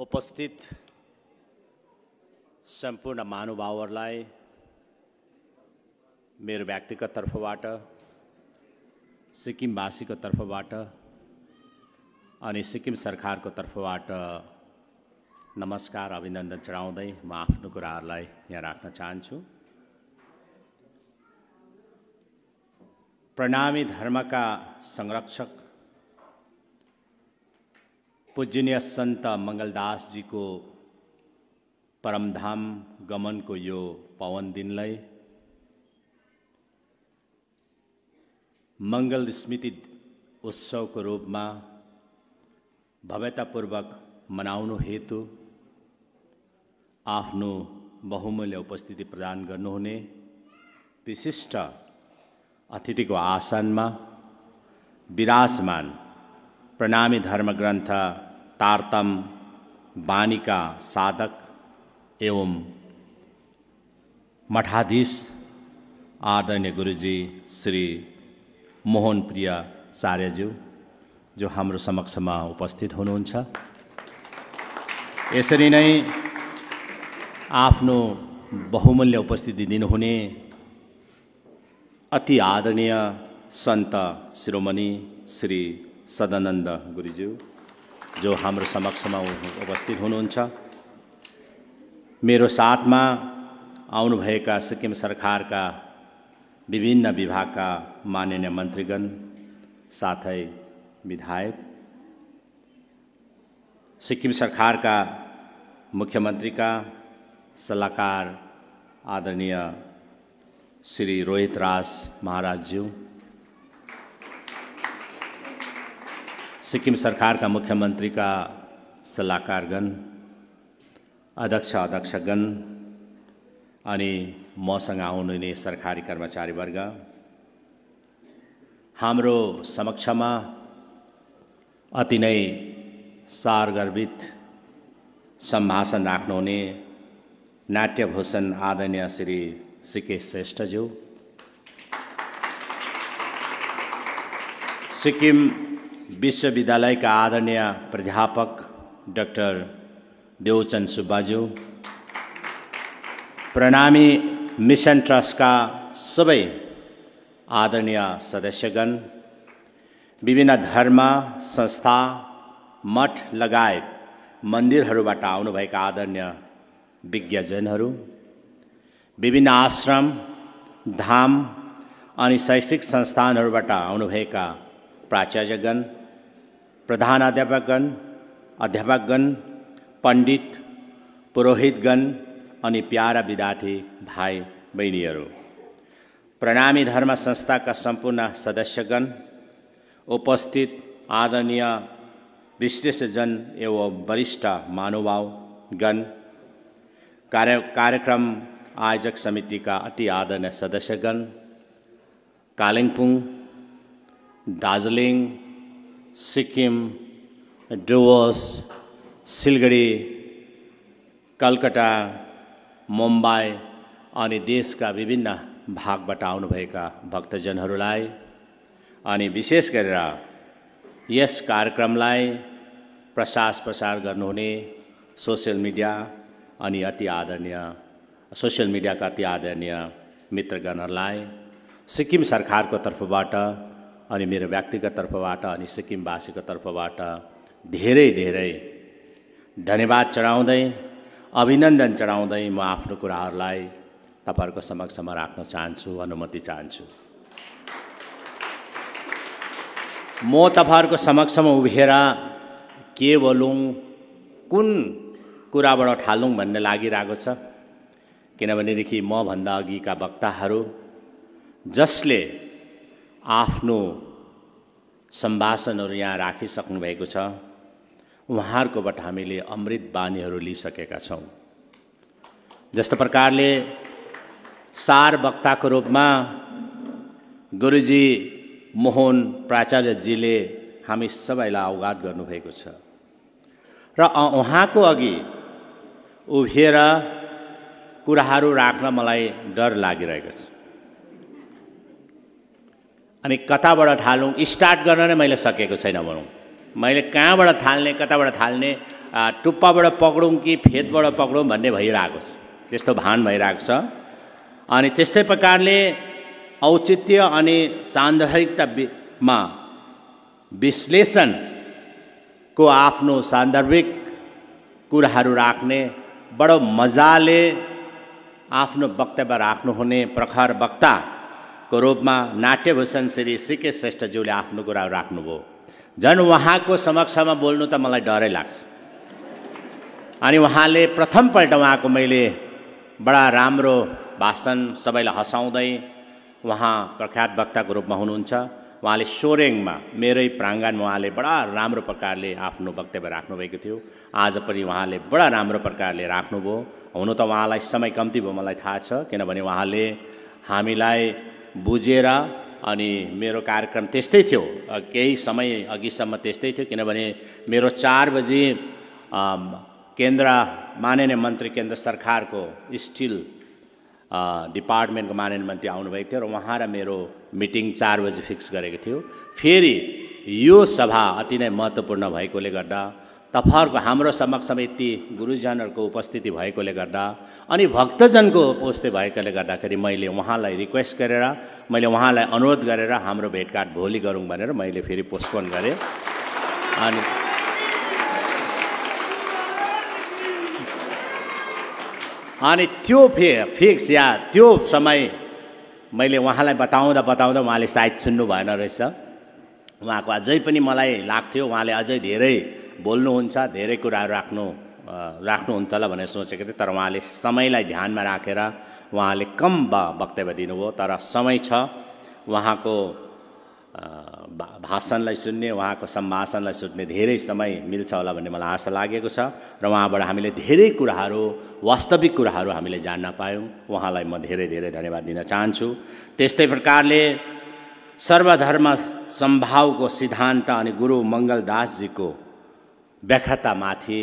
उपस्थित सम्पूर्ण महानुभावहरूलाई मेरो व्यक्तिगत तर्फबाट सिक्किमवासीको तर्फबाट अनि सिक्किम सरकारको तर्फबाट नमस्कार अभिनन्दन चढाउँदै म आफ्नो कुराहरूलाई यहाँ राख्न चाहन्छु प्रणामी धर्मका संरक्षक पूजनीय सन्त मङ्गलदासजीको परमधाम गमनको यो पावन दिनलाई मङ्गल स्मृति उत्सवको रूपमा भव्यतापूर्वक मनाउनु हेतु आफ्नो बहुमूल्य उपस्थिति प्रदान गर्नुहुने विशिष्ट अतिथिको आसनमा विराजमान प्रणामी धर्मग्रन्थ तारतम बानिका साधक एवं मठाधीश आदरणीय गुरुजी श्री मोहन प्रिय चार्यज्यू जो हाम्रो समक्षमा उपस्थित हुनुहुन्छ यसरी नै आफ्नो बहुमूल्य उपस्थिति दिनुहुने अति आदरणीय सन्त शिरोमणि श्री सदानन्द गुरुज्यू जो हाम्रो समक्षमा उपस्थित हुनुहुन्छ मेरो साथमा आउनुभएका सिक्किम सरकारका विभिन्न विभागका माननीय मन्त्रीगण साथै विधायक सिक्किम सरकारका मुख्यमन्त्रीका सल्लाहकार आदरणीय श्री रोहित राज महाराजज्यू सिक्किम सरकारका मुख्यमन्त्रीका सल्लाहकारगण अध्यक्ष अध्यक्षगण अनि मसँग आउनुहुने सरकारी कर्मचारीवर्ग हाम्रो समक्षमा अति नै सारगर्भित सम्भाषण राख्नुहुने नाट्यभूषण आदरणीय श्री सिके श्रेष्ठज्यू सिक्किम विश्वविद्यालयका आदरणीय प्राध्यापक डाक्टर देवचन्द सुब्बाज्यू प्रणामी मिसन ट्रस्टका सबै आदरणीय सदस्यगण विभिन्न धर्म संस्था मठ लगायत मन्दिरहरूबाट आउनुभएका आदरणीय विज्ञजनहरू विभिन्न आश्रम धाम अनि शैक्षिक संस्थानहरूबाट आउनुभएका प्राचार्यगण प्रधान अध्यापकगण पण्डित पुरोहितगण अनि प्यारा विद्यार्थी भाइ बहिनीहरू प्रणामी धर्म संस्थाका सम्पूर्ण सदस्यगण उपस्थित आदरणीय विश्लेषजन एवं वरिष्ठ महानुभावगण कार्य कार्यक्रम आयोजक समितिका अति आदरणीय सदस्यगण कालिम्पोङ दार्जिलिङ सिक्किम डुवर्स सिलगढी कलकत्ता मुम्बई अनि देशका विभिन्न भागबाट आउनुभएका भक्तजनहरूलाई अनि विशेष गरेर यस कार्यक्रमलाई प्रसार प्रसार गर्नुहुने सोसियल मिडिया अनि अति आदरणीय सोसियल मिडियाका अति आदरणीय मित्रगणहरूलाई सिक्किम सरकारको तर्फबाट अनि मेरो व्यक्तिगत तर्फबाट अनि सिक्किमवासीको तर्फबाट धेरै धेरै धन्यवाद चढाउँदै अभिनन्दन चढाउँदै म आफ्नो कुराहरूलाई तपाईँहरूको समक्षमा राख्न चाहन्छु अनुमति चाहन्छु म तपाईँहरूको समक्षमा उभिएर के बोलौँ कुन कुराबाट ठालौँ भन्ने लागिरहेको छ किनभनेदेखि मभन्दा अघिका वक्ताहरू जसले आफ्नो सम्भाषणहरू यहाँ राखिसक्नु भएको छ उहाँहरूकोबाट हामीले अमृत बानीहरू लिइसकेका छौँ जस्तो प्रकारले सार वक्ताको रूपमा गुरुजी मोहन प्राचार्यजीले हामी सबैलाई अवगत गर्नुभएको छ र उहाँको अघि उभिएर कुराहरू राख्न मलाई डर लागिरहेको छ अनि कताबाट थालौँ स्टार्ट गर्न नै मैले सकेको छैन भनौँ मैले कहाँबाट थाल्ने कताबाट थाल्ने टुप्पाबाट पक्रौँ कि फेदबाट पक्रौँ भन्ने भइरहेको छ त्यस्तो भान भइरहेको छ अनि त्यस्तै प्रकारले औचित्य अनि सान्दर्भिकतामा विश्लेषणको आफ्नो सान्दर्भिक कुराहरू राख्ने बडो मजाले आफ्नो वक्तव्य राख्नुहुने प्रखर वक्ता को रूपमा नाट्यभूषण श्री सिके श्रेष्ठज्यूले आफ्नो कुराहरू राख्नुभयो झन् उहाँको समक्षमा बोल्नु त मलाई डरै लाग्छ अनि उहाँले प्रथमपल्ट उहाँको मैले बडा राम्रो भाषण सबैलाई हँसाउँदै उहाँ प्रख्यात वक्ताको रूपमा हुनुहुन्छ उहाँले सोरेङमा मेरै प्राङ्गणमा उहाँले बडा राम्रो प्रकारले आफ्नो वक्तव्य राख्नुभएको थियो आज पनि उहाँले बडा राम्रो प्रकारले राख्नुभयो हुनु त उहाँलाई समय कम्ती भयो मलाई थाहा छ किनभने उहाँले हामीलाई बुझेर अनि मेरो कार्यक्रम त्यस्तै थियो केही समय अघिसम्म त्यस्तै थियो किनभने मेरो चार बजी केन्द्र माननीय मन्त्री केन्द्र सरकारको स्टिल डिपार्टमेन्टको माननीय मन्त्री आउनुभएको थियो र उहाँ र मेरो मिटिङ चार बजी फिक्स गरेको थियो फेरि यो सभा अति नै महत्त्वपूर्ण भएकोले गर्दा तपाईँहरूको हाम्रो समक्ष यति गुरुजनहरूको उपस्थिति भएकोले गर्दा अनि भक्तजनको उपस्थिति भएकोले गर्दाखेरि मैले उहाँलाई रिक्वेस्ट गरेर मैले उहाँलाई अनुरोध गरेर हाम्रो भेटघाट भोलि गरौँ भनेर मैले फेरि पोस्टपोन गरेँ अनि अनि त्यो फे फिक्स या त्यो समय मैले उहाँलाई बताउँदा बताउँदा उहाँले सायद सुन्नु भएन रहेछ उहाँको अझै पनि मलाई लाग्थ्यो उहाँले अझै धेरै बोल्नुहुन्छ धेरै कुराहरू राख्नु राख्नुहुन्छ होला भनेर सोचेको थिएँ तर उहाँले समयलाई ध्यानमा राखेर उहाँले कम वक्तव्य दिनुभयो तर समय छ उहाँको भाषणलाई सुन्ने उहाँको सम्भाषणलाई सुन्ने धेरै समय मिल्छ होला भन्ने मलाई आशा लागेको छ र उहाँबाट हामीले धेरै कुराहरू वास्तविक कुराहरू हामीले जान्न पायौँ उहाँलाई म धेरै धेरै धन्यवाद दिन चाहन्छु त्यस्तै प्रकारले सर्वधर्म सम्भावको सिद्धान्त अनि गुरु मङ्गल दासजीको व्याख्यातामाथि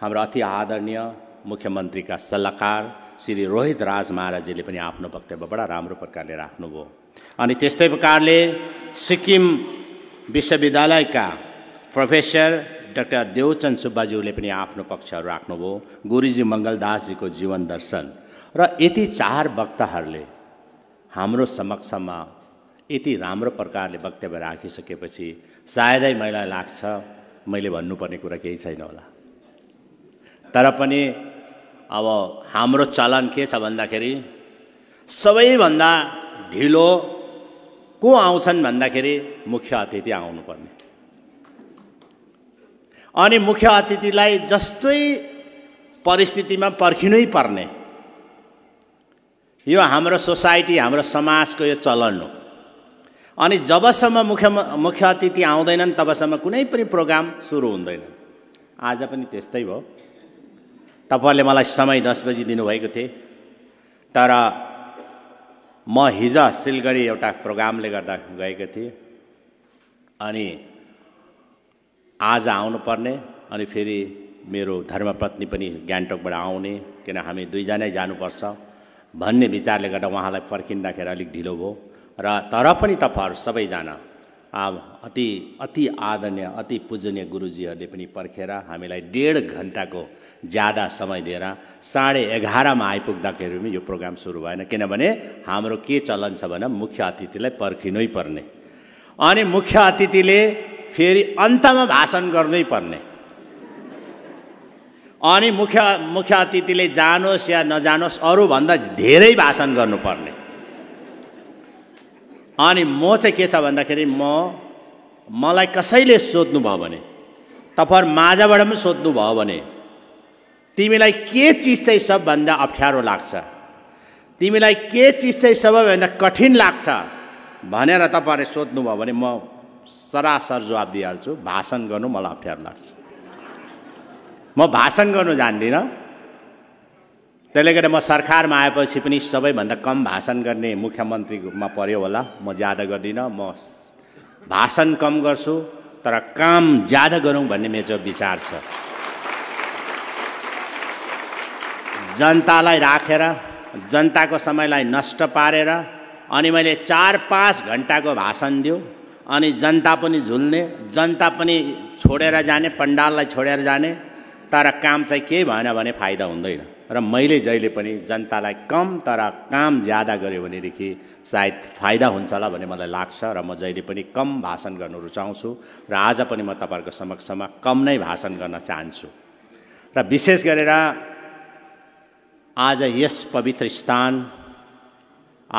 हाम्रो अति आदरणीय मुख्यमन्त्रीका सल्लाहकार श्री रोहित राज महाराजीले पनि आफ्नो वक्तव्य बडा राम्रो प्रकारले राख्नुभयो अनि त्यस्तै प्रकारले सिक्किम विश्वविद्यालयका प्रोफेसर डाक्टर देवचन्द सुब्बाज्यूले पनि आफ्नो पक्षहरू राख्नुभयो गुरुजी मङ्गलदासजीको जीवन दर्शन र यति चार वक्ताहरूले हाम्रो समक्षमा यति राम्रो प्रकारले वक्तव्य राखिसकेपछि सायदै मलाई लाग्छ मैले भन्नुपर्ने कुरा केही छैन होला तर पनि अब हाम्रो चलन के छ भन्दाखेरि सबैभन्दा ढिलो को आउँछन् भन्दाखेरि मुख्य अतिथि आउनुपर्ने अनि मुख्य अतिथिलाई जस्तै परिस्थितिमा पर्खिनै पर्ने यो हाम्रो सोसाइटी हाम्रो समाजको यो चलन हो अनि जबसम्म मुख्य मुख्य अतिथि आउँदैनन् तबसम्म कुनै पनि प्रोग्राम सुरु हुँदैन आज पनि त्यस्तै भयो तपाईँहरूले मलाई समय दस बजी दिनुभएको थिएँ तर म हिज सिलगढी एउटा प्रोग्रामले गर्दा गएको थिएँ अनि आज आउनुपर्ने अनि फेरि मेरो धर्मपत्नी पनि गान्तोकबाट आउने किन हामी दुईजनै जानुपर्छ भन्ने विचारले गर्दा उहाँलाई फर्किँदाखेरि अलिक ढिलो भयो र तर पनि तपाईँहरू सबैजना अति अति आदरणीय अति पूजनीय गुरुजीहरूले पनि पर्खेर हामीलाई डेढ घन्टाको ज्यादा समय दिएर साढे एघारमा आइपुग्दाखेरि पनि यो प्रोग्राम सुरु भएन किनभने हाम्रो के चलन छ भने मुख्य अतिथिलाई पर्खिनै पर्ने अनि मुख्य अतिथिले फेरि अन्तमा भाषण गर्नै पर्ने अनि मुख्य मुख्य अतिथिले जानुहोस् या नजानोस् अरूभन्दा धेरै भाषण गर्नुपर्ने अनि म चाहिँ के छ भन्दाखेरि म मलाई कसैले सोध्नुभयो भने तपाईँहरू माझबाट पनि सोध्नुभयो भने तिमीलाई के चिज चाहिँ सबभन्दा अप्ठ्यारो लाग्छ तिमीलाई के चिज चाहिँ सबैभन्दा कठिन लाग्छ भनेर तपाईँहरूले सोध्नुभयो भने म सरासर जवाब दिइहाल्छु भाषण गर्नु मलाई अप्ठ्यारो लाग्छ म भाषण गर्नु जान्दिनँ त्यसले गर्दा म सरकारमा आएपछि पनि सबैभन्दा कम भाषण गर्ने मुख्यमन्त्रीको रूपमा पऱ्यो होला म ज्यादा गर्दिनँ म भाषण कम गर्छु तर काम ज्यादा गरौँ भन्ने मेरो विचार छ जनतालाई राखेर जनताको समयलाई नष्ट पारेर अनि मैले चार पाँच घन्टाको भाषण दियो अनि जनता पनि झुल्ने जनता पनि छोडेर जाने पण्डाललाई छोडेर जाने तर काम चाहिँ केही भएन भने फाइदा हुँदैन र मैले जहिले पनि जनतालाई कम तर काम ज्यादा गऱ्यो भनेदेखि सायद फाइदा हुन्छ होला भन्ने मलाई लाग्छ र म जहिले पनि कम भाषण गर्नु रुचाउँछु र आज पनि म तपाईँहरूको समक्षमा कम नै भाषण गर्न चाहन्छु र विशेष गरेर आज यस पवित्र स्थान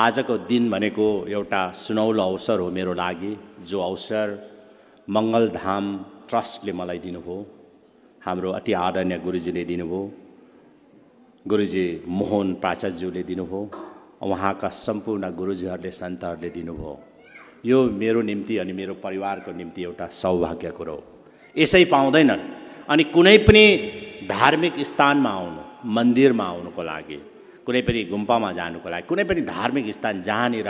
आजको दिन भनेको एउटा सुनौलो अवसर हो मेरो लागि जो अवसर मङ्गलधाम ट्रस्टले मलाई दिनुभयो हाम्रो अति आदरणीय गुरुजीले दिनुभयो गुरुजी मोहन प्राचार्यज्यूले दिनुभयो उहाँका सम्पूर्ण गुरुजीहरूले सन्तहरूले दिनुभयो यो मेरो निम्ति अनि मेरो परिवारको निम्ति एउटा सौभाग्य कुरो हो यसै पाउँदैनन् अनि कुनै पनि धार्मिक स्थानमा आउनु मन्दिरमा आउनुको लागि कुनै पनि गुम्पामा जानुको लागि कुनै पनि धार्मिक स्थान जहाँनिर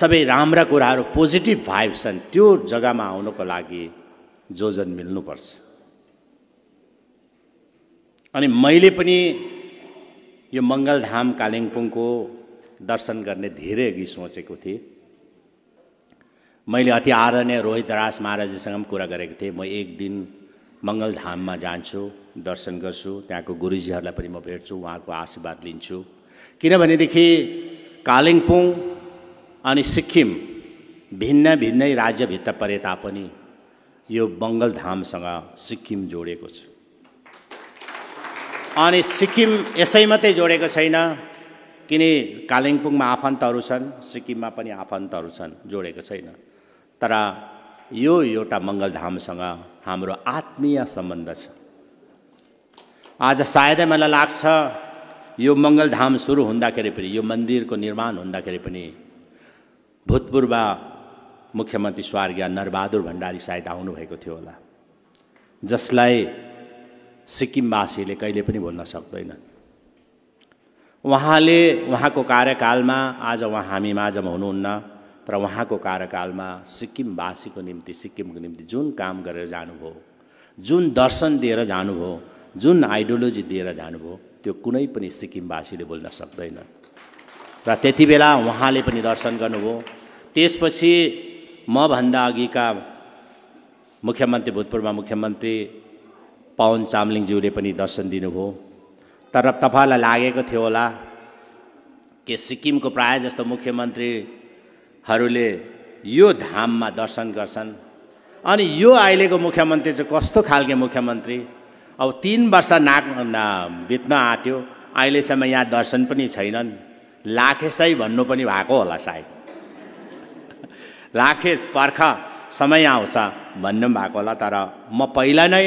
सबै राम्रा कुराहरू पोजिटिभ भाइब्स छन् त्यो जग्गामा आउनुको लागि जोजन मिल्नुपर्छ अनि मैले पनि यो मङ्गलधाम कालिम्पोङको दर्शन गर्ने धेरै अघि सोचेको थिएँ मैले अति आदरणीय रोहित राज महाराजीसँग पनि कुरा गरेको थिएँ म एक दिन मङ्गलधाममा जान्छु दर्शन गर्छु त्यहाँको गुरुजीहरूलाई पनि म भेट्छु उहाँको आशीर्वाद लिन्छु किनभनेदेखि कालिम्पोङ अनि सिक्किम भिन्न भिन्नै राज्यभित्र परे तापनि यो मङ्गलधामसँग सिक्किम जोडेको छ अनि सिक्किम यसै मात्रै जोडेको छैन किन कालिम्पोङमा आफन्तहरू छन् सिक्किममा पनि आफन्तहरू छन् जोडेको छैन तर यो एउटा मङ्गलधामसँग हाम्रो आत्मीय सम्बन्ध छ आज सायदै मलाई लाग्छ यो मङ्गलधाम सुरु हुँदाखेरि पनि यो मन्दिरको निर्माण हुँदाखेरि पनि भूतपूर्व मुख्यमन्त्री स्वर्गीय नरबहादुर भण्डारी सायद आउनुभएको थियो होला जसलाई सिक्किमवासीले कहिले पनि भुल्न सक्दैन उहाँले उहाँको कार्यकालमा आज उहाँ हामी माझमा हुनुहुन्न तर उहाँको कार्यकालमा सिक्किमवासीको निम्ति सिक्किमको निम्ति जुन काम गरेर जानुभयो जुन दर्शन दिएर जानुभयो जुन आइडियोलोजी दिएर जानुभयो त्यो कुनै पनि सिक्किमवासीले बोल्न सक्दैन र त्यति बेला उहाँले पनि दर्शन गर्नुभयो त्यसपछि मभन्दा अघिका मुख्यमन्त्री भूतपूर्व मुख्यमन्त्री पवन चामलिङज्यूले पनि दर्शन दिनुभयो तर तपाईँलाई लागेको थियो होला कि सिक्किमको प्राय जस्तो मुख्यमन्त्रीहरूले यो धाममा दर्शन गर्छन् अनि यो अहिलेको मुख्यमन्त्री चाहिँ कस्तो खालके मुख्यमन्त्री अब तिन वर्ष नाक ना बित्न आँट्यो अहिलेसम्म यहाँ दर्शन पनि छैनन् लाखेसै भन्नु पनि भएको होला सायद लाखेस पर्ख समय आउँछ भन्नु भएको होला तर म पहिला नै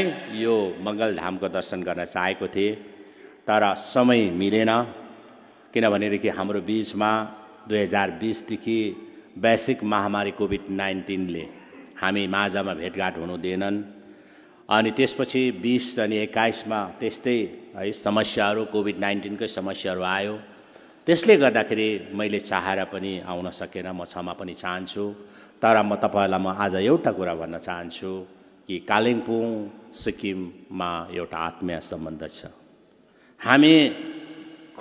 यो मङ्गलधामको दर्शन गर्न चाहेको थिएँ तर समय मिलेन किनभनेदेखि हाम्रो बिचमा दुई हजार बिसदेखि वैश्विक महामारी कोभिड नाइन्टिनले हामी माझमा भेटघाट हुनु दिएनन् अनि त्यसपछि बिस अनि एक्काइसमा त्यस्तै है समस्याहरू कोभिड नाइन्टिनकै समस्याहरू आयो त्यसले गर्दाखेरि मैले चाहेर पनि आउन सकेन म क्षमा पनि चाहन्छु तर म तपाईँहरूलाई म आज एउटा कुरा भन्न चाहन्छु कि कालिम्पोङ सिक्किममा एउटा आत्मीय सम्बन्ध छ हामी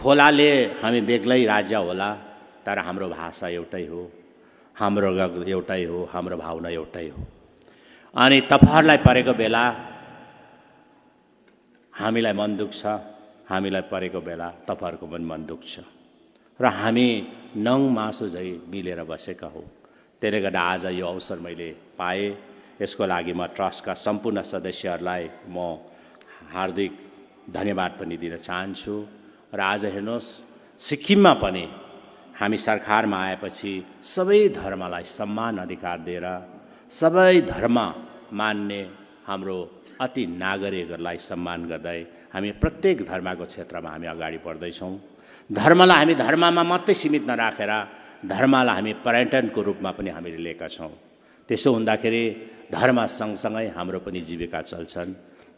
खोलाले हामी बेग्लै राज्य होला तर हाम्रो भाषा एउटै हो हाम्रो एउटै हो हाम्रो भावना एउटै हो अनि तपाईँहरूलाई परेको बेला हामीलाई मन दुख्छ हामीलाई परेको बेला तपाईँहरूको पनि मन दुख्छ र हामी नङ मासु झै मिलेर बसेका हौँ त्यसले गर्दा आज यो अवसर मैले पाएँ यसको लागि म ट्रस्टका सम्पूर्ण सदस्यहरूलाई म हार्दिक धन्यवाद पनि दिन चाहन्छु र आज हेर्नुहोस् सिक्किममा पनि हामी सरकारमा आएपछि सबै धर्मलाई सम्मान अधिकार दिएर सबै धर्म मान्ने हाम्रो अति नागरिकहरूलाई सम्मान गर्दै हामी प्रत्येक धर्मको क्षेत्रमा हामी अगाडि बढ्दैछौँ धर्मलाई हामी धर्ममा मात्रै सीमित नराखेर धर्मलाई हामी पर्यटनको रूपमा पनि हामीले लिएका छौँ त्यसो हुँदाखेरि धर्म सँगसँगै हाम्रो पनि जीविका चल्छन्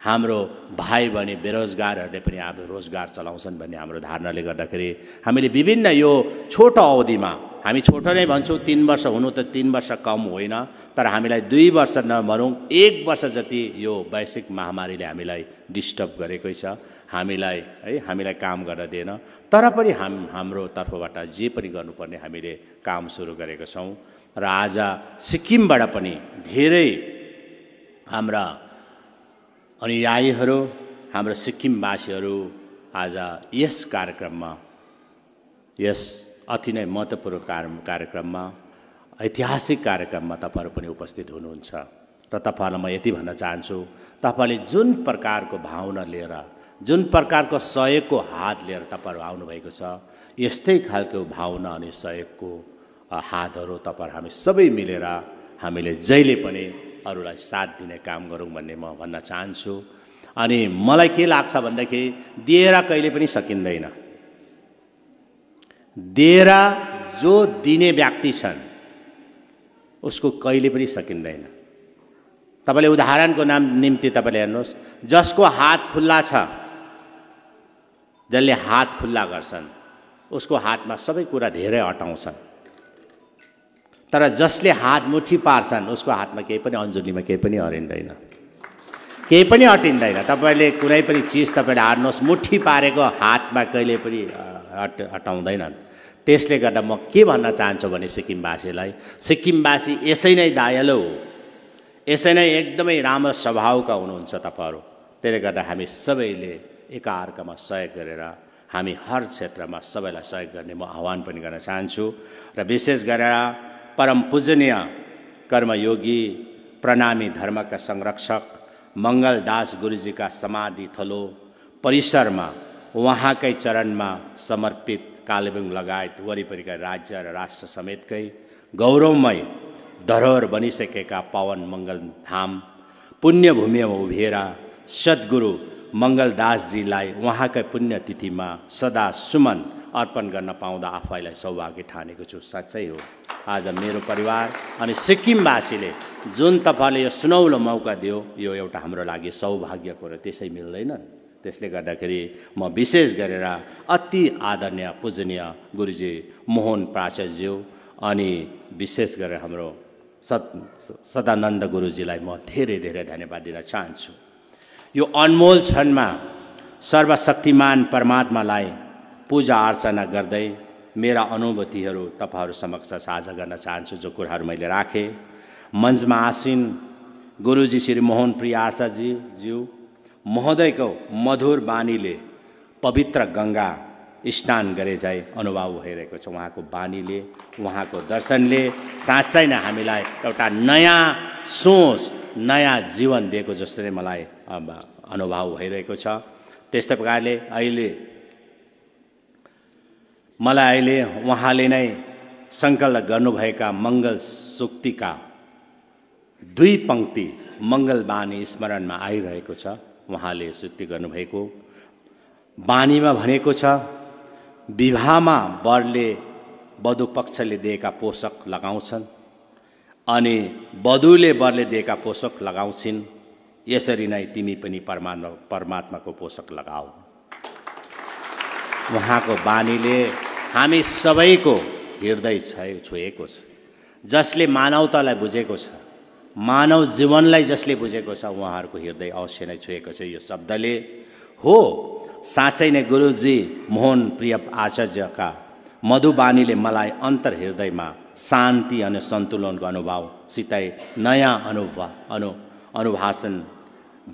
हाम्रो भाइ भने बेरोजगारहरूले पनि अब रोजगार चलाउँछन् भन्ने हाम्रो धारणाले गर्दाखेरि हामीले विभिन्न यो छोटो अवधिमा हामी छोटो नै भन्छौँ तिन वर्ष हुनु त तिन वर्ष कम होइन तर हामीलाई दुई वर्ष नभनौँ एक वर्ष जति यो वैश्विक महामारीले हामीलाई डिस्टर्ब गरेकै छ हामीलाई है हामीलाई काम गर्न दिएन तर पनि हाम हाम्रो तर्फबाट जे पनि गर्नुपर्ने हामीले काम सुरु गरेका छौँ र आज सिक्किमबाट पनि धेरै हाम्रा अनुयायीहरू हाम्रो सिक्किमवासीहरू आज यस कार्यक्रममा यस अति नै महत्त्वपूर्ण कार्यक्रममा ऐतिहासिक कार्यक्रममा तपाईँहरू पनि उपस्थित हुनुहुन्छ र तपाईँहरूलाई म यति भन्न चाहन्छु तपाईँले जुन प्रकारको भावना लिएर जुन प्रकारको सहयोगको हात लिएर तपाईँहरू आउनुभएको छ यस्तै खालको भावना अनि सहयोगको हातहरू तपाईँहरू हामी सबै मिलेर हामीले जहिले पनि अरूलाई साथ दिने काम गरौँ भन्ने म भन्न चाहन्छु अनि मलाई के लाग्छ भनेदेखि दिएर कहिले पनि सकिँदैन दिएर जो दिने व्यक्ति छन् उसको कहिले पनि सकिँदैन तपाईँले उदाहरणको नाम निम्ति तपाईँले हेर्नुहोस् जसको हात खुल्ला छ जसले हात खुल्ला गर्छन् उसको हातमा सबै कुरा धेरै अटाउँछन् तर जसले हात मुठी पार्छन् उसको हातमा केही पनि अञ्जुलीमा केही पनि हरिँदैन केही पनि अटिँदैन तपाईँले कुनै पनि चिज तपाईँले हार्नुहोस् मुठी पारेको हातमा कहिले पनि हट हटाउँदैनन् त्यसले गर्दा म के भन्न चाहन्छु भने सिक्किमवासीलाई सिक्किमवासी यसै नै दायलो हो यसै नै एकदमै राम्रो स्वभावका हुनुहुन्छ तपाईँहरू त्यसले गर्दा हामी सबैले एकाअर्कामा सहयोग गरेर हामी हर क्षेत्रमा सबैलाई सहयोग गर्ने म आह्वान पनि गर्न चाहन्छु र विशेष गरेर परम पूजनीय कर्मयोगी प्रणामी धर्मका संरक्षक मङ्गलदास गुरुजीका समाधि थलो परिसरमा उहाँकै चरणमा समर्पित कालेबुङ लगायत वरिपरिका राज्य र राष्ट्र समेतकै गौरवमय धरोहर बनिसकेका पवन मङ्गल धाम पुण्यभूमिमा उभिएर सद्गुरु मङ्गलदासजीलाई उहाँकै पुण्यतिथिमा सदा सुमन अर्पण गर्न पाउँदा आफैलाई सौभाग्य ठानेको छु साँच्चै हो आज मेरो परिवार अनि सिक्किमवासीले जुन तपाईँले यो सुनौलो मौका दियो यो एउटा हाम्रो लागि सौभाग्य कुरो त्यसै मिल्दैन त्यसले गर्दाखेरि म विशेष गरेर अति आदरणीय पूजनीय गुरुजी मोहन प्राचार्यज्यू अनि विशेष गरेर हाम्रो सत् सदानन्द गुरुजीलाई म धेरै धेरै धन्यवाद दिन चाहन्छु यो अनमोल क्षणमा सर्वशक्तिमान परमात्मालाई पूजा अर्चना गर्दै मेरा अनुभूतिहरू तपाईँहरू समक्ष साझा गर्न चाहन्छु जो कुराहरू मैले राखेँ मञ्चमा आसिन गुरुजी श्री मोहन प्रिय ज्यू महोदयको मधुर बानीले पवित्र गङ्गा स्नान गरे जाए अनुभव भइरहेको छ उहाँको बानीले उहाँको दर्शनले साँच्चै नै हामीलाई एउटा नयाँ सोच नयाँ जीवन दिएको जस्तो नै मलाई अनुभव भइरहेको छ त्यस्तै प्रकारले अहिले मलाई अहिले उहाँले नै सङ्कलन गर्नुभएका मङ्गल सुक्तिका दुई पङ्क्ति मङ्गल बानी स्मरणमा आइरहेको छ उहाँले सुक्ति गर्नुभएको बानीमा भनेको छ विवाहमा वरले वधु पक्षले दिएका पोषक लगाउँछन् अनि वधुले वरले दिएका पोषक लगाउँछिन् यसरी नै तिमी पनि परमात्मा परमात्माको पोषक लगाऊ उहाँको बानीले हामी सबैको हृदय छ छोएको छ जसले मानवतालाई बुझेको छ मानव जीवनलाई जसले बुझेको छ उहाँहरूको हृदय अवश्य नै छोएको छ यो शब्दले हो साँच्चै नै गुरुजी मोहन प्रिय आचार्यका मधुबानीले मलाई अन्तर हृदयमा शान्ति अनि सन्तुलनको अनुभवसितै नयाँ अनुभव अनु अनुभाषण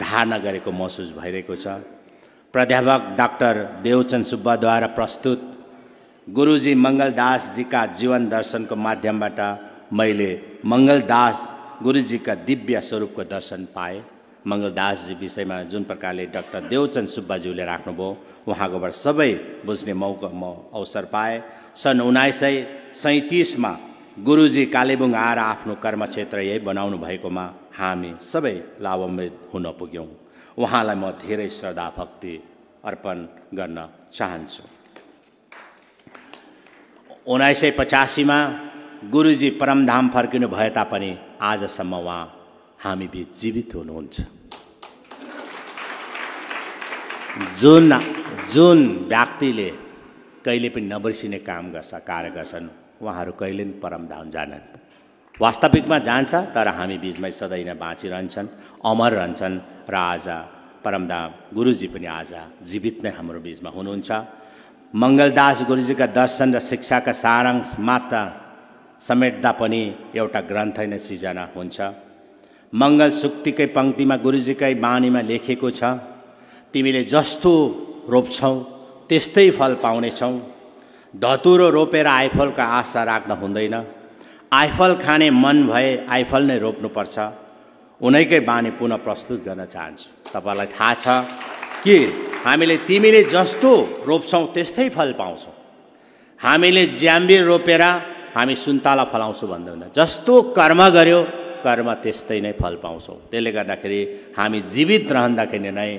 धारणा गरेको महसुस भइरहेको छ प्राध्यापक डाक्टर देवचन्द सुब्बाद्वारा प्रस्तुत गुरुजी मङ्गलदासजीका जीवन दर्शनको माध्यमबाट मैले मङ्गलदास गुरुजीका दिव्य स्वरूपको दर्शन पाएँ मङ्गलदासजी विषयमा जुन प्रकारले डाक्टर देवचन्द सुब्बाज्यूले राख्नुभयो उहाँकोबाट सबै बुझ्ने मौका म अवसर पाएँ सन् उन्नाइस सय सैँतिसमा गुरुजी कालेबुङ आएर आफ्नो कर्मक्षेत्र यही बनाउनु भएकोमा हामी सबै लाभान्वित हुन पुग्यौँ उहाँलाई म धेरै श्रद्धा भक्ति अर्पण गर्न चाहन्छु उन्नाइस सय पचासीमा गुरुजी परमधाम फर्किनु भए तापनि आजसम्म उहाँ हामी बिच जीवित हुनुहुन्छ जुन जुन व्यक्तिले कहिले पनि नबिर्सिने काम गर्छ कार्य गर्छन् उहाँहरू कहिले पनि परमधाम जानन् वास्तविकमा जान्छ तर हामी बिचमै सधैँ नै बाँचिरहन्छन् अमर रहन्छन् र आज परमधाम गुरुजी पनि आज जीवित नै हाम्रो बिचमा हुनुहुन्छ मङ्गलदास गुरुजीका दर्शन र शिक्षाका सारांश मात्र समेट्दा पनि एउटा ग्रन्थ नै सिर्जना हुन्छ मङ्गल सुक्तिकै पङ्क्तिमा गुरुजीकै बानीमा लेखेको छ तिमीले जस्तो रोप्छौ त्यस्तै फल पाउनेछौ धतुरो रोपेर आइफलको आशा राख्न हुँदैन आइफल खाने मन भए आइफल नै रोप्नुपर्छ उनैकै बानी पुनः प्रस्तुत गर्न चाहन्छु तपाईँलाई थाहा छ कि हामीले तिमीले जस्तो रोप्छौँ त्यस्तै फल पाउँछौँ हामीले ज्याम्बिर रोपेर हामी सुन्तला फलाउँछौँ भन्दैन जस्तो कर्म गऱ्यो कर्म त्यस्तै नै फल पाउँछौँ त्यसले गर्दाखेरि हामी जीवित रहँदाखेरि नै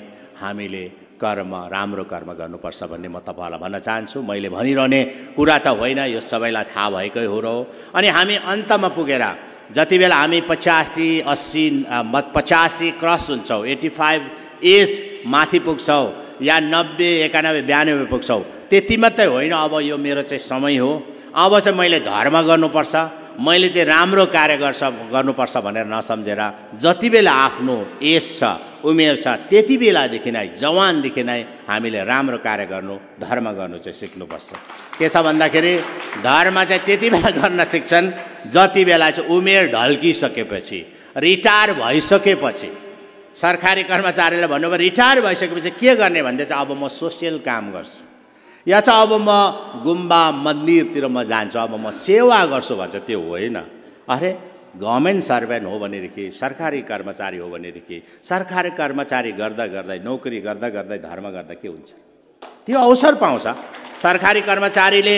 हामीले कर्म राम्रो कर्म गर्नुपर्छ भन्ने म तपाईँहरूलाई भन्न चाहन्छु मैले भनिरहने कुरा त होइन यो सबैलाई थाहा भएकै हो र अनि हामी अन्तमा पुगेर जति बेला हामी पचासी अस्सी पचासी क्रस हुन्छौँ एट्टी फाइभ एज माथि पुग्छौँ या नब्बे एकानब्बे बयानब्बे पुग्छौँ त्यति मात्रै होइन अब यो मेरो चाहिँ समय हो अब चाहिँ मैले धर्म गर्नुपर्छ मैले चाहिँ राम्रो कार्य गर्छ गर्नुपर्छ भनेर नसम्झेर जति बेला आफ्नो एज छ उमेर छ त्यति बेलादेखि नै जवानदेखि नै हामीले राम्रो कार्य गर्नु धर्म गर्नु चाहिँ सिक्नुपर्छ के छ भन्दाखेरि धर्म चाहिँ त्यति बेला गर्न सिक्छन् जति बेला चाहिँ उमेर ढल्किसकेपछि रिटायर भइसकेपछि सरकारी कर्मचारीले भन्नुभयो रिटायर भइसकेपछि के गर्ने भन्दा चाहिँ अब म सोसियल काम गर्छु या चाहिँ अब म गुम्बा मन्दिरतिर म जान्छु अब म सेवा गर्छु भन्छ त्यो होइन अरे गभर्मेन्ट सर्भेन्ट हो भनेदेखि सरकारी कर्मचारी हो भनेदेखि सरकारी कर्मचारी गर्दा गर्दै नोकरी गर्दा गर्दै धर्म गर्दा के हुन्छ त्यो अवसर पाउँछ सरकारी कर्मचारीले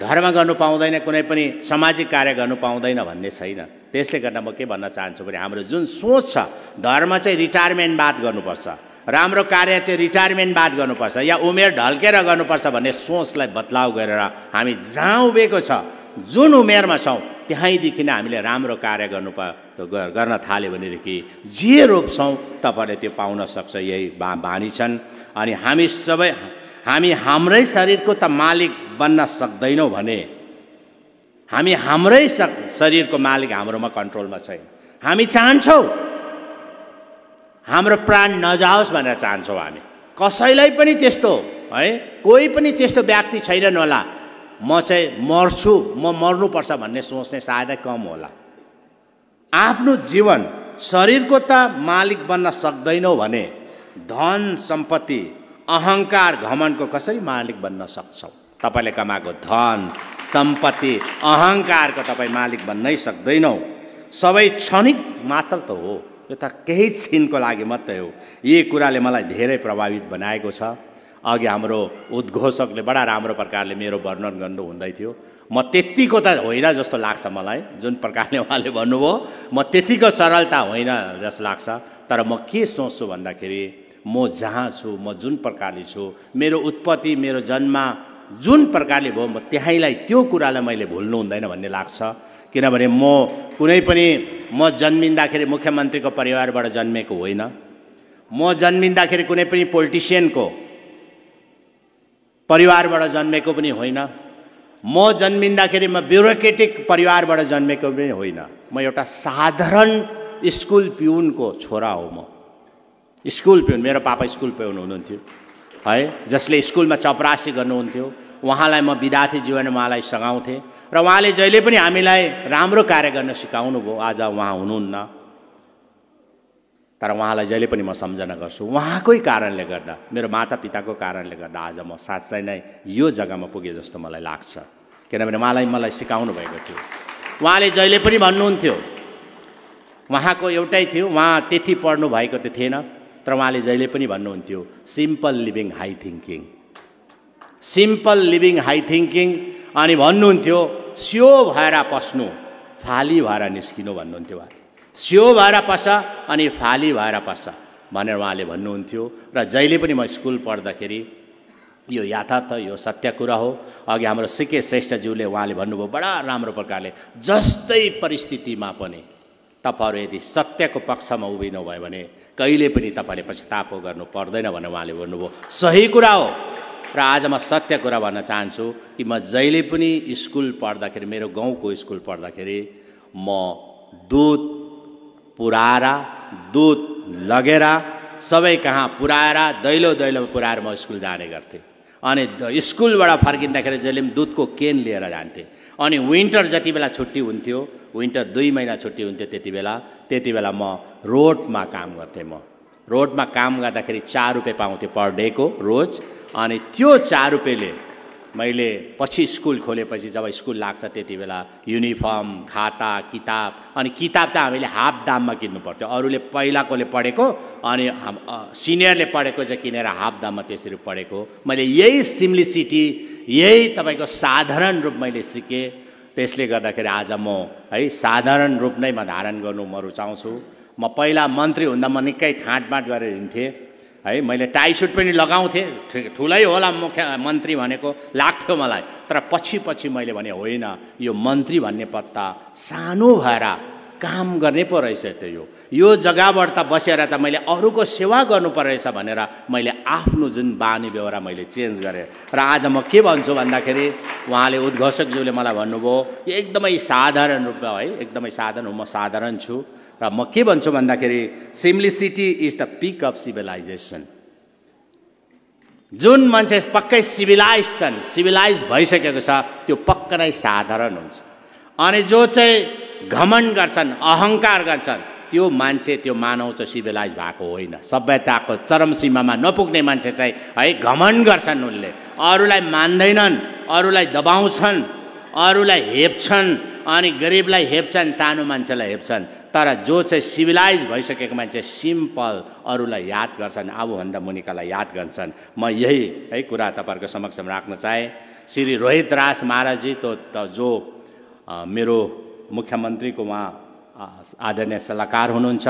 धर्म गर्नु पाउँदैन कुनै पनि सामाजिक कार्य गर्नु पाउँदैन भन्ने छैन त्यसले गर्दा म के भन्न चाहन्छु भने हाम्रो जुन सोच छ धर्म चाहिँ रिटायरमेन्ट बाद गर्नुपर्छ राम्रो कार्य चाहिँ रिटायरमेन्ट बाद गर्नुपर्छ या उमेर ढल्केर गर्नुपर्छ भन्ने सोचलाई बदलाव गरेर हामी जहाँ उभिएको छ जुन उमेरमा छौँ त्यहीँदेखि नै हामीले राम्रो कार्य गर्नु पा गर्न थाल्यो भनेदेखि जे रोप्छौँ तपाईँले त्यो पाउन सक्छ यही बा बानी छन् अनि हामी सबै हामी हाम्रै शरीरको त मालिक बन्न सक्दैनौँ भने हामी हाम्रै शरीरको मालिक हाम्रोमा कन्ट्रोलमा छैन हामी चाहन्छौँ हाम्रो प्राण नजाओस् भनेर चाहन्छौँ हामी कसैलाई पनि त्यस्तो है कोही पनि त्यस्तो व्यक्ति छैनन् होला म चाहिँ मर्छु म मर्नुपर्छ भन्ने सोच्ने सायदै कम होला आफ्नो जीवन शरीरको त मालिक बन्न सक्दैनौ भने धन सम्पत्ति अहङ्कार घमनको कसरी मालिक बन्न सक्छौ तपाईँले कमाएको धन सम्पत्ति अहङ्कारको तपाईँ मालिक बन्नै सक्दैनौ सबै क्षणिक मात्र त हो यो त केही छिनको लागि मात्रै हो यी कुराले मलाई धेरै प्रभावित बनाएको छ अघि हाम्रो उद्घोषकले बडा राम्रो प्रकारले मेरो वर्णन गर्नु हुँदै थियो म त्यत्तिको त होइन जस्तो लाग्छ मलाई जुन प्रकारले उहाँले भन्नुभयो म त्यतिको सरलता होइन जस्तो लाग्छ तर म के सोच्छु भन्दाखेरि म जहाँ छु म जुन प्रकारले छु मेरो उत्पत्ति मेरो जन्म जुन प्रकारले भयो म त्यहीँलाई त्यो कुरालाई मैले भुल्नु हुँदैन भन्ने लाग्छ किनभने म कुनै पनि म जन्मिँदाखेरि मुख्यमन्त्रीको परिवारबाट जन्मेको होइन म जन्मिँदाखेरि कुनै पनि पोलिटिसियनको परिवारबाट जन्मेको पनि होइन म जन्मिँदाखेरि म ब्युरोक्रेटिक परिवारबाट जन्मेको पनि होइन म एउटा साधारण स्कुल पिउनको छोरा हो म स्कुल पिउन मेरो पापा स्कुल पिउन हुनुहुन्थ्यो है जसले स्कुलमा चपरासी गर्नुहुन्थ्यो उहाँलाई म विद्यार्थी जीवनमा उहाँलाई सघाउँथेँ र उहाँले जहिले पनि हामीलाई राम्रो कार्य गर्न सिकाउनु भयो आज उहाँ हुनुहुन्न तर उहाँलाई जहिले पनि म सम्झना गर्छु उहाँकै कारणले गर्दा मेरो मातापिताको कारणले गर्दा आज म साँच्चै नै यो जग्गामा पुगेँ जस्तो मलाई लाग्छ किनभने उहाँलाई मलाई सिकाउनु भएको थियो उहाँले जहिले पनि भन्नुहुन्थ्यो उहाँको एउटै थियो उहाँ त्यति पढ्नु भएको त थिएन तर उहाँले जहिले पनि भन्नुहुन्थ्यो simple living high thinking simple living high thinking अनि भन्नुहुन्थ्यो स्यो भएर पस्नु फाली भएर निस्किनु भन्नुहुन्थ्यो उहाँ सियो भएर पस्छ अनि फाली भएर पस्छ भनेर उहाँले भन्नुहुन्थ्यो र जहिले पनि म स्कुल पढ्दाखेरि यो यथार्थ यो सत्य कुरा हो अघि हाम्रो सिके श्रेष्ठज्यूले उहाँले भन्नुभयो बडा राम्रो प्रकारले जस्तै परिस्थितिमा पनि तपाईँहरू यदि सत्यको पक्षमा उभिनु भयो भने कहिले पनि तपाईँले पश्चातापो गर्नु पर्दैन भनेर उहाँले भन्नुभयो सही कुरा हो र आज म सत्य कुरा भन्न चाहन्छु कि म जहिले पनि स्कुल पढ्दाखेरि मेरो गाउँको स्कुल पढ्दाखेरि म दुध पुऱ्याएर दुध लगेर सबै कहाँ पुऱ्याएर दैलो दैलोमा पुऱ्याएर म स्कुल जाने गर्थेँ अनि स्कुलबाट फर्किँदाखेरि जहिले पनि दुधको केन लिएर जान्थेँ अनि विन्टर जति बेला छुट्टी हुन्थ्यो विन्टर दुई महिना छुट्टी हुन्थ्यो त्यति बेला त्यति बेला म रोडमा काम गर्थेँ म रोडमा काम गर्दाखेरि चार रुपियाँ पाउँथेँ पर डेको रोज अनि त्यो चार रुपियाँले मैले पछि स्कुल खोलेपछि जब स्कुल लाग्छ त्यति बेला युनिफर्म खाता किताब अनि किताब चाहिँ हामीले हाफ दाममा किन्नु पर्थ्यो अरूले पहिलाकोले पढेको अनि सिनियरले पढेको चाहिँ किनेर हाफ दाममा त्यसरी पढेको मैले यही सिम्लिसिटी यही तपाईँको साधारण रूप मैले सिकेँ त्यसले गर्दाखेरि आज म है साधारण रूप नै म धारण गर्नु म रुचाउँछु म पहिला मन्त्री हुँदा म निकै ठाँटबाँट गरेर हिँड्थेँ है मैले टाई सुट पनि लगाउँथेँ ठिक ठुलै होला मुख्य मन्त्री भनेको लाग्थ्यो मलाई तर पछि पछि मैले भने होइन यो मन्त्री भन्ने पत्ता सानो भएर काम गर्ने पो रहेछ त्यो यो यो जग्गाबाट त बसेर त मैले अरूको सेवा गर्नु रहेछ भनेर मैले आफ्नो जुन बानी बेहोरा मैले चेन्ज गरेँ र आज म के भन्छु भन्दाखेरि उहाँले उद्घोषकज्यूले मलाई भन्नुभयो यो एकदमै साधारण रूपमा है एकदमै साधारण म साधारण छु र म के भन्छु भन्दाखेरि simplicity is the peak of civilization जुन मान्छे पक्कै सिभिलाइज छन् सिभिलाइज भइसकेको छ त्यो पक्कै नै साधारण हुन्छ अनि जो चाहिँ घमन गर्छन् अहङ्कार गर्छन् त्यो मान्छे त्यो मानव चाहिँ सिभिलाइज भएको होइन सभ्यताको चरम सीमामा नपुग्ने मान्छे चाहिँ है घमण्ड गर्छन् उनले अरूलाई मान्दैनन् अरूलाई दबाउँछन् अरूलाई हेप्छन् अनि गरिबलाई हेप्छन् सानो मान्छेलाई हेप्छन् तर जो चाहिँ सिभिलाइज भइसकेको मान्छे सिम्पल अरूलाई याद गर्छन् आबुभन्दा मुनिकालाई याद गर्छन् म यही है कुरा तपाईँहरूको समक्षमा राख्न चाहेँ श्री रोहित राज महाराजजी त जो मेरो मुख्यमन्त्रीको उहाँ आदरणीय सल्लाहकार हुनुहुन्छ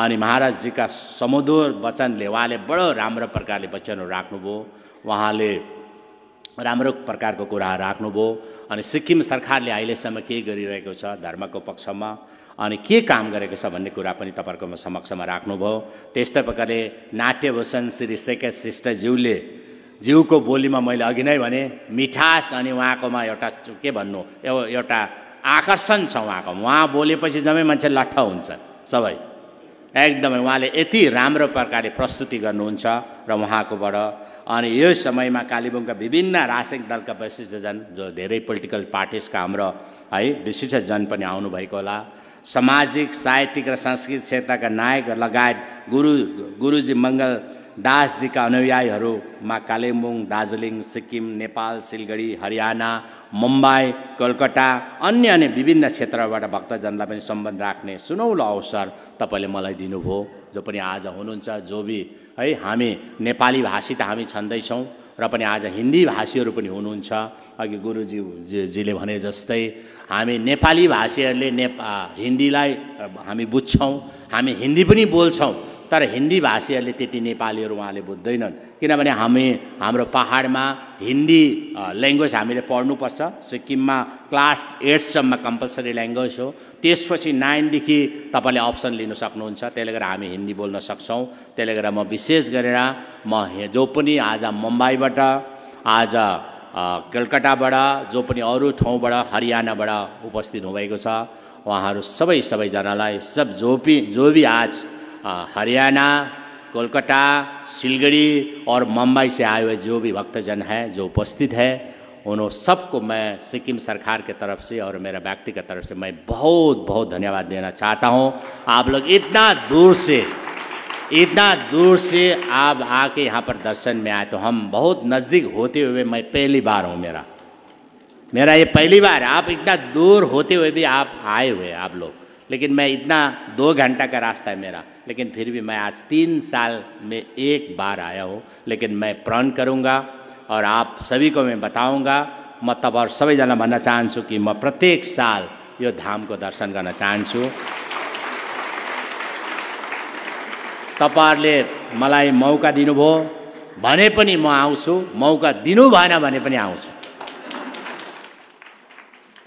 अनि महाराजजीका समुदुर वचनले उहाँले बडो राम्रो प्रकारले वचनहरू राख्नुभयो उहाँले राम्रो प्रकारको कुराहरू राख्नुभयो अनि सिक्किम सरकारले अहिलेसम्म के गरिरहेको छ धर्मको पक्षमा अनि के काम गरेको छ भन्ने कुरा पनि तपाईँहरूको समक्षमा राख्नुभयो त्यस्तै प्रकारले नाट्यभूषण श्री सेके श्रेष्ठज्यूले जिउको बोलीमा मैले अघि नै भने मिठास अनि उहाँकोमा एउटा के भन्नु एउटा आकर्षण छ उहाँको उहाँ बोलेपछि जम्मै मान्छे लट्ठ हुन्छ सबै एकदमै उहाँले यति राम्रो प्रकारले प्रस्तुति गर्नुहुन्छ र उहाँकोबाट अनि यो समयमा कालेबुङका विभिन्न राजनैतिक दलका विशिष्टजन जो धेरै पोलिटिकल पार्टिजका हाम्रो है विशिष्टजन पनि आउनुभएको होला सामाजिक साहित्यिक र सांस्कृतिक क्षेत्रका नायक लगायत गुरु गुरुजी मङ्गल दासजीका अनुयायीहरूमा कालेबुङ दार्जिलिङ सिक्किम नेपाल सिलगढी हरियाणा मुम्बई कलकत्ता अन्य अन्य विभिन्न क्षेत्रबाट भक्तजनलाई पनि सम्बन्ध राख्ने सुनौलो अवसर तपाईँले मलाई दिनुभयो जो पनि आज हुनुहुन्छ जो भी है हामी नेपाली भाषी त हामी छँदैछौँ र पनि आज हिन्दी भाषीहरू पनि हुनुहुन्छ अघि गुरुजी जीले भने जस्तै हामी नेपाली भाषीहरूले नेपा हिन्दीलाई हामी बुझ्छौँ हामी हिन्दी पनि बोल्छौँ तर हिन्दी भाषीहरूले त्यति नेपालीहरू उहाँले बुझ्दैनन् किनभने हामी हाम्रो पाहाडमा हिन्दी ल्याङ्ग्वेज हामीले पढ्नुपर्छ सिक्किममा क्लास एटसम्म कम्पलसरी ल्याङ्ग्वेज हो त्यसपछि नाइनदेखि तपाईँले अप्सन लिन सक्नुहुन्छ त्यसले गर्दा हामी हिन्दी बोल्न सक्छौँ त्यसले गर्दा म विशेष गरेर म जो पनि आज मुम्बईबाट आज कलकत्ताबाट जो पनि अरू ठाउँबाट हरियाणाबाट उपस्थित हुनुभएको छ उहाँहरू सबै सबैजनालाई सब जो पनि जो भी आज हाँ, हरियाणा कोलकाता सिलगढ़ी और मुंबई से आए हुए जो भी भक्तजन हैं जो उपस्थित है उन सबको मैं सिक्किम सरकार के तरफ से और मेरा व्यक्ति के तरफ से मैं बहुत बहुत धन्यवाद देना चाहता हूँ आप लोग इतना दूर से इतना दूर से आप आके यहाँ पर दर्शन में आए तो हम बहुत नज़दीक होते हुए मैं पहली बार हूँ मेरा मेरा ये पहली बार आप इतना दूर होते हुए भी आप आए हुए आप लोग लेकिन मैं इतना दो घंटा का रास्ता है मेरा लेकिन फिर भी मैं आज तीन साल में एक बार आया हूँ लेकिन मैं प्रण करूँगा और आप सभी को मैं बताऊँगा मतलब और सबैजना भन्न चाहन्छु कि मैं प्रत्येक साल यो को दर्शन करना चाहूँ तपाईँहरूले मलाई मौका दिनुभयो भने पनि म आउँछु मौका दिनु भएन भने पनि आउँछु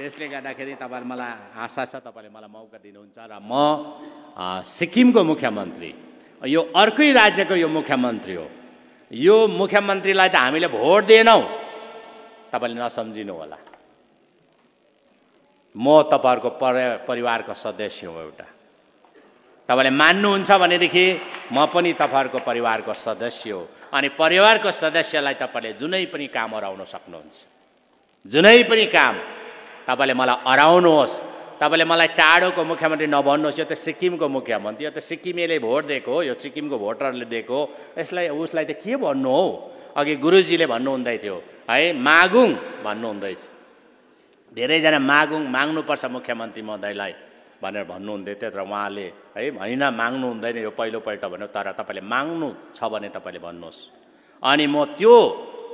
त्यसले गर्दाखेरि तपाईँहरू मलाई आशा छ तपाईँले मलाई मौका दिनुहुन्छ र म सिक्किमको मुख्यमन्त्री यो अर्कै राज्यको यो मुख्यमन्त्री हो यो मुख्यमन्त्रीलाई त हामीले भोट दिएनौँ तपाईँले नसम्झिनु होला म तपाईँहरूको पर परिवारको सदस्य हो एउटा तपाईँले मान्नुहुन्छ भनेदेखि म पनि तपाईँहरूको परिवारको सदस्य हो अनि परिवारको सदस्यलाई तपाईँले जुनै पनि कामहरू आउन सक्नुहुन्छ जुनै पनि काम तपाईँले मलाई हराउनुहोस् तपाईँले मलाई टाढोको मुख्यमन्त्री नभन्नुहोस् यो त सिक्किमको मुख्यमन्त्री यो त सिक्किमेले भोट दिएको हो यो सिक्किमको भोटरले दिएको हो यसलाई उसलाई त के भन्नु हो अघि गुरुजीले भन्नुहुँदै थियो है मागुङ भन्नुहुँदै थियो धेरैजना मागुङ माग्नुपर्छ मुख्यमन्त्री महोदयलाई भनेर भन्नुहुन्थ्यो तर उहाँले है होइन माग्नु हुँदैन यो पहिलोपल्ट भन्यो तर तपाईँले माग्नु छ भने तपाईँले भन्नुहोस् अनि म त्यो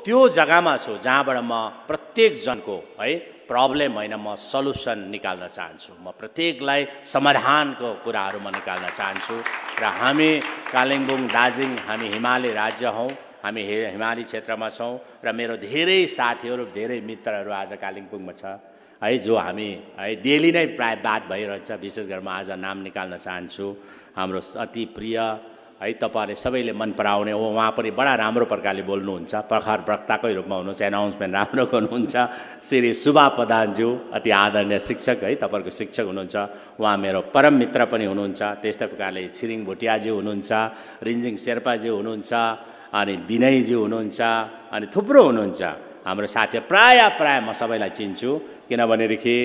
त्यो जग्गामा छु जहाँबाट म प्रत्येकजनको है प्रब्लम होइन म सल्युसन निकाल्न चाहन्छु म प्रत्येकलाई समाधानको कुराहरू म निकाल्न चाहन्छु र हामी कालिम्पोङ दार्जिलिङ हामी हिमाली राज्य हौँ हामी हिमाली क्षेत्रमा छौँ र मेरो धेरै साथीहरू धेरै मित्रहरू आज कालिम्पोङमा छ है जो हामी है डेली नै प्राय बात भइरहन्छ विशेष गरेर म आज नाम निकाल्न चाहन्छु हाम्रो अति प्रिय है तपाईँहरूले सबैले मन पराउने हो उहाँ पनि बडा राम्रो प्रकारले बोल्नुहुन्छ प्रखर वक्ताकै रूपमा हुनुहुन्छ एनाउन्समेन्ट राम्रो गर्नुहुन्छ श्री सुभा प्रधानज्यू अति आदरणीय शिक्षक है तपाईँहरूको शिक्षक हुनुहुन्छ उहाँ मेरो परम मित्र पनि हुनुहुन्छ त्यस्तै प्रकारले छिरिङ भुटियाज्यू हुनुहुन्छ रिन्जिङ शेर्पाज्यू हुनुहुन्छ अनि विनयज्यू हुनुहुन्छ अनि थुप्रो हुनुहुन्छ हाम्रो साथी प्राय प्राय म सबैलाई चिन्छु किनभनेदेखि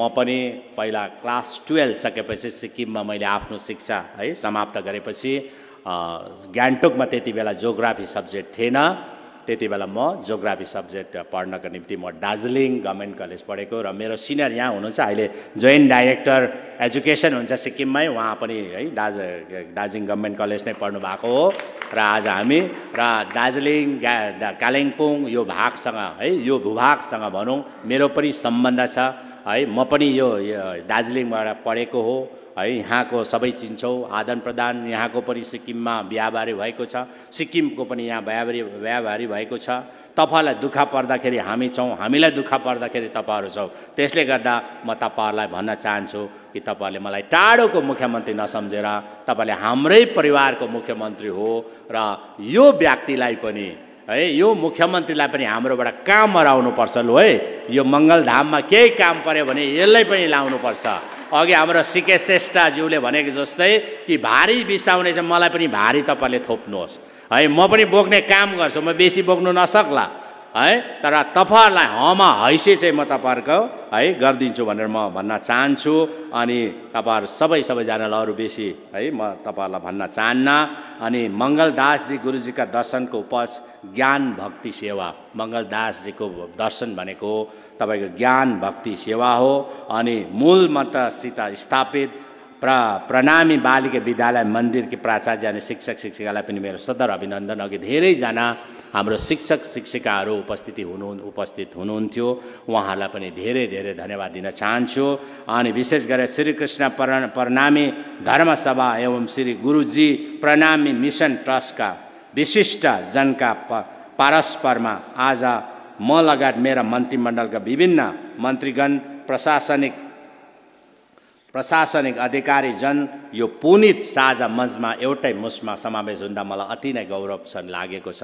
म पनि पहिला क्लास टुवेल्भ सकेपछि सिक्किममा मैले आफ्नो शिक्षा है समाप्त गरेपछि गान्तोकमा त्यति बेला जोग्राफी सब्जेक्ट थिएन त्यति बेला म जोग्राफी सब्जेक्ट पढ्नको निम्ति म दार्जिलिङ गभर्मेन्ट कलेज पढेको र मेरो सिनियर यहाँ हुनुहुन्छ अहिले जोइन्ट डाइरेक्टर एजुकेसन हुन्छ सिक्किममै उहाँ पनि है दाज दार्जिलिङ गभर्मेन्ट कलेज नै पढ्नु भएको हो र आज हामी र दार्जिलिङ कालिम्पोङ यो भागसँग है यो भूभागसँग भनौँ मेरो पनि सम्बन्ध छ है म पनि यो दार्जिलिङबाट पढेको हो है यहाँको सबै चिन्छौँ आदान प्रदान यहाँको पनि सिक्किममा बिहाबारी भएको छ सिक्किमको पनि यहाँ बिहाबारी बिहाबारी भएको छ तपाईँहरूलाई दुःख पर्दाखेरि हामी छौँ हामीलाई दुःख पर्दाखेरि तपाईँहरू छौँ त्यसले गर्दा म तपाईँहरूलाई भन्न चाहन्छु कि तपाईँहरूले मलाई टाढोको मुख्यमन्त्री नसम्झेर तपाईँले हाम्रै परिवारको मुख्यमन्त्री हो र यो व्यक्तिलाई पनि है यो मुख्यमन्त्रीलाई पनि हाम्रोबाट मराउनु हराउनुपर्छ लु है यो मङ्गलधाममा केही काम पऱ्यो भने यसलाई पनि लाउनुपर्छ अघि हाम्रो सिके श्रेष्ठज्यूले भनेको जस्तै कि भारी बिसाउने चाहिँ मलाई पनि भारी तपाईँले थोप्नुहोस् है म पनि बोक्ने काम गर्छु म बेसी बोक्नु नसक्ला है तर तपाईँहरूलाई हमा हैसे चाहिँ म तपाईँहरूको है गरिदिन्छु भनेर म भन्न चाहन्छु अनि तपाईँहरू सबै सबैजनालाई अरू बेसी है म तपाईँहरूलाई भन्न चाहन्न अनि मङ्गलदासजी गुरुजीका दर्शनको उपज ज्ञान भक्ति सेवा मङ्गलदासजीको दर्शन भनेको तपाईँको ज्ञान भक्ति सेवा हो अनि मूल मतसित स्थापित प्र प्रणामी बालिका विद्यालय मन्दिरकी प्राचार्य अनि शिक्षक शिक्षिकालाई पनि मेरो सदर अभिनन्दन अघि धेरैजना हाम्रो शिक्षक शिक्षिकाहरू उपस्थिति हुनु उपस्थित हुनुहुन्थ्यो उहाँहरूलाई पनि धेरै धेरै धन्यवाद दिन चाहन्छु अनि विशेष गरेर श्रीकृष्ण पर प्रणामी धर्मसभा एवं श्री गुरुजी प्रणामी मिसन ट्रस्टका विशिष्ट जनका प पारस्परमा आज म लगायत मेरा मन्त्रीमण्डलका विभिन्न मन्त्रीगण प्रशासनिक प्रशासनिक अधिकारीजन यो पुनित साझा मञ्चमा एउटै मुसमा समावेश हुँदा मलाई अति नै गौरव लागेको छ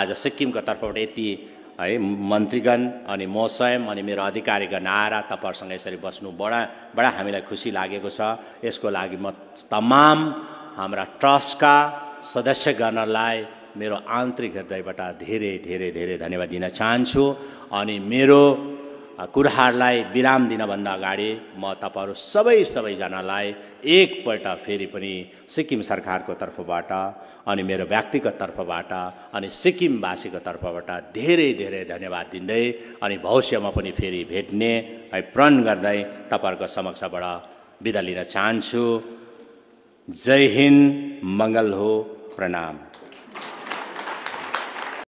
आज सिक्किमको तर्फबाट यति है मन्त्रीगण अनि म स्वयं अनि मेरो अधिकारीगण आएर तपाईँहरूसँग यसरी बस्नु बडा बडा हामीलाई खुसी लागेको छ यसको लागि म तमाम हाम्रा ट्रस्टका सदस्यगणहरूलाई मेरो आन्तरिक हृदयबाट धेरै धेरै धेरै धन्यवाद दिन चाहन्छु अनि मेरो कुराहरूलाई विराम दिनभन्दा अगाडि म तपाईँहरू सबै सबैजनालाई एकपल्ट फेरि पनि सिक्किम सरकारको तर्फबाट अनि मेरो व्यक्तिगत तर्फबाट अनि सिक्किमवासीको तर्फबाट धेरै धेरै धन्यवाद दिँदै अनि भविष्यमा पनि फेरि भेट्ने है प्रण गर्दै तपाईँहरूको समक्षबाट बिदा लिन चाहन्छु जय हिन्द मङ्गल हो प्रणाम